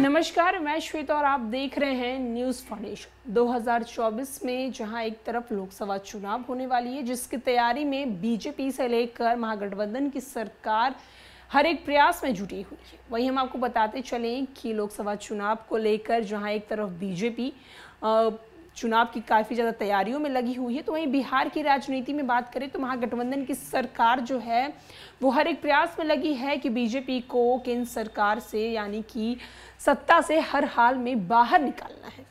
नमस्कार मैं श्वेता और आप देख रहे हैं न्यूज़ फाउंडेशन 2024 में जहां एक तरफ लोकसभा चुनाव होने वाली है जिसकी तैयारी में बीजेपी से लेकर महागठबंधन की सरकार हर एक प्रयास में जुटी हुई है वहीं हम आपको बताते चलें कि लोकसभा चुनाव को लेकर जहां एक तरफ बीजेपी चुनाव की काफ़ी ज़्यादा तैयारियों में लगी हुई है तो वहीं बिहार की राजनीति में बात करें तो महागठबंधन की सरकार जो है वो हर एक प्रयास में लगी है कि बीजेपी को केंद्र सरकार से यानी कि सत्ता से हर हाल में बाहर निकालना है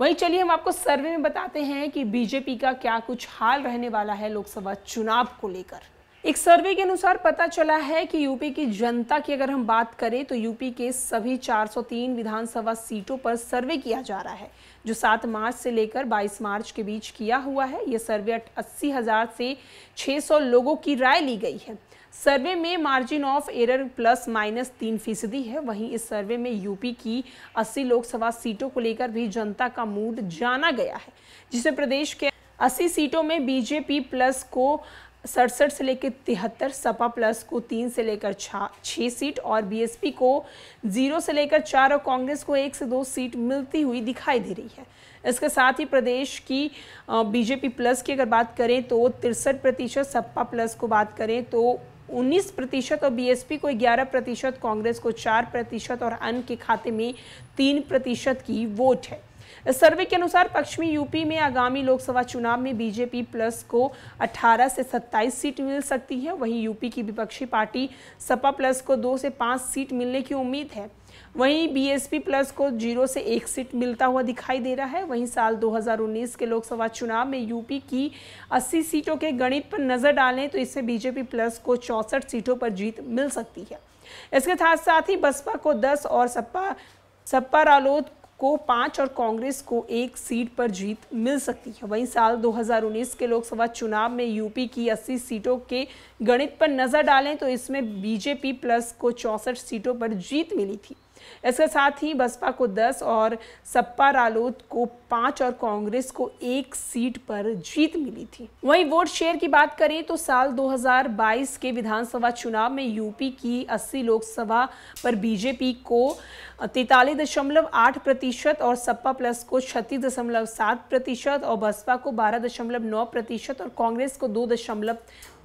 वहीं चलिए हम आपको सर्वे में बताते हैं कि बीजेपी का क्या कुछ हाल रहने वाला है लोकसभा चुनाव को लेकर एक सर्वे के अनुसार पता चला है कि यूपी की जनता की अगर हम बात करें तो यूपी के सभी 403 विधानसभा सीटों पर सर्वे किया जा रहा है जो 7 मार्च से लेकर 22 मार्च के बीच किया हुआ है ये सर्वे अस्सी हज़ार से 600 लोगों की राय ली गई है सर्वे में margin of error plus minus तीन फीसदी है वहीं इस सर्वे में यूपी की 80 लोकसभा सीटों को लेकर भी जनता का मूड जाना गया है जिसे प्रदेश के 80 सीटों में बीजेपी प्लस को सड़सठ से लेकर तिहत्तर सपा प्लस को तीन से लेकर छः सीट और बीएसपी को जीरो से लेकर चार और कांग्रेस को एक से दो सीट मिलती हुई दिखाई दे रही है इसके साथ ही प्रदेश की बीजेपी प्लस की अगर बात करें तो तिरसठ प्रतिशत सपा प्लस को बात करें तो 19 प्रतिशत और बीएसपी को 11 प्रतिशत कांग्रेस को 4 प्रतिशत और अन्य के खाते में 3 प्रतिशत की वोट है इस सर्वे के अनुसार पश्चिमी यूपी में आगामी लोकसभा चुनाव में बीजेपी प्लस को 18 से 27 सीट मिल सकती है वहीं यूपी की विपक्षी पार्टी सपा प्लस को दो से पाँच सीट मिलने की उम्मीद है वहीं बीएसपी प्लस को जीरो से एक सीट मिलता हुआ दिखाई दे रहा है वहीं साल 2019 के लोकसभा चुनाव में यूपी की 80 सीटों के गणित पर नजर डालें तो इससे बीजेपी प्लस को चौंसठ सीटों पर जीत मिल सकती है इसके साथ साथ ही बसपा को 10 और सपा सपा रालोद को पाँच और कांग्रेस को एक सीट पर जीत मिल सकती है वहीं साल 2019 के लोकसभा चुनाव में यूपी की 80 सीटों के गणित पर नज़र डालें तो इसमें बीजेपी प्लस को चौंसठ सीटों पर जीत मिली थी इसके साथ ही बसपा को दस और सपा रालोद को पांच और कांग्रेस को एक सीट पर जीत मिली थी वहीं वोट शेयर की बात करें तो साल 2022 के विधानसभा चुनाव में यूपी की 80 लोकसभा पर बीजेपी को तैतालीस दशमलव आठ प्रतिशत और सपा प्लस को छत्तीस दशमलव सात प्रतिशत और बसपा को बारह दशमलव नौ प्रतिशत और कांग्रेस को दो दशमलव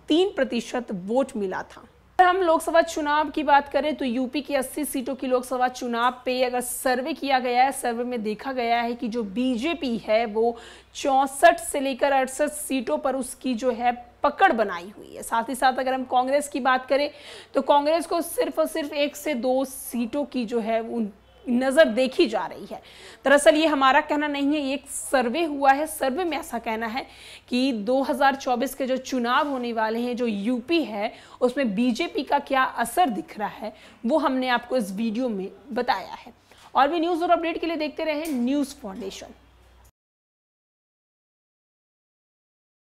तीन प्रतिशत वोट मिला था हम लोकसभा चुनाव की बात करें तो यूपी की 80 सीटों की लोकसभा चुनाव पे अगर सर्वे किया गया है सर्वे में देखा गया है कि जो बीजेपी है वो चौंसठ से लेकर अड़सठ सीटों पर उसकी जो है पकड़ बनाई हुई है साथ ही साथ अगर हम कांग्रेस की बात करें तो कांग्रेस को सिर्फ और सिर्फ एक से दो सीटों की जो है उन नज़र देखी जा रही है दरअसल ये हमारा कहना नहीं है ये एक सर्वे हुआ है सर्वे में ऐसा कहना है कि 2024 के जो चुनाव होने वाले हैं जो यूपी है उसमें बीजेपी का क्या असर दिख रहा है वो हमने आपको इस वीडियो में बताया है और भी न्यूज़ और अपडेट के लिए देखते रहे न्यूज़ फाउंडेशन